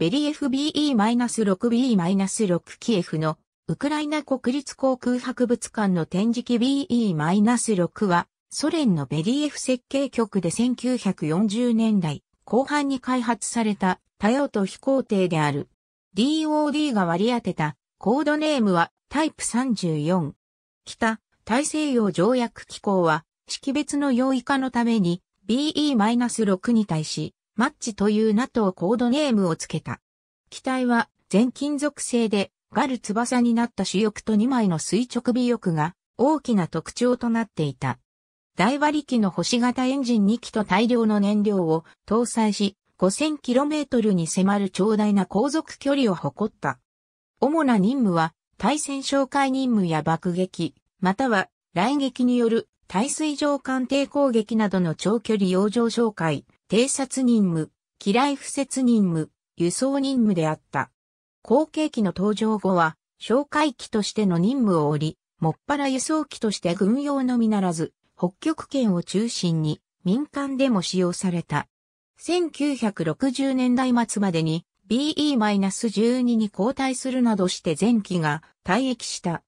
ベリフ b e 6 b e 6キエフのウクライナ国立航空博物館の展示機 BE-6 はソ連のベリエフ設計局で1940年代後半に開発された多用途飛行艇である DOD が割り当てたコードネームはタイプ34。北大西洋条約機構は識別の容易化のために BE-6 に対しマッチという NATO コードネームを付けた。機体は全金属製で、ガル翼になった主翼と2枚の垂直尾翼が大きな特徴となっていた。大馬力の星型エンジン2機と大量の燃料を搭載し、5000km に迫る長大な航続距離を誇った。主な任務は、対戦紹介任務や爆撃、または、雷撃による、対水上艦艇攻撃などの長距離洋上紹介、偵察任務、機雷敷設任務、輸送任務であった。後継機の登場後は、哨戒機としての任務を降り、もっぱら輸送機として軍用のみならず、北極圏を中心に民間でも使用された。1960年代末までに BE-12 に交代するなどして前期が退役した。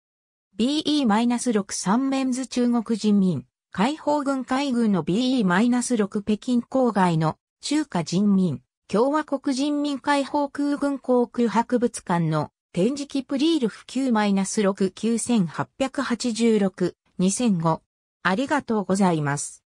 BE-63 メンズ中国人民解放軍海軍の BE-6 北京郊外の中華人民共和国人民解放空軍航空博物館の展示機プリール普及6 9 8 8 6 2 0 0 5ありがとうございます。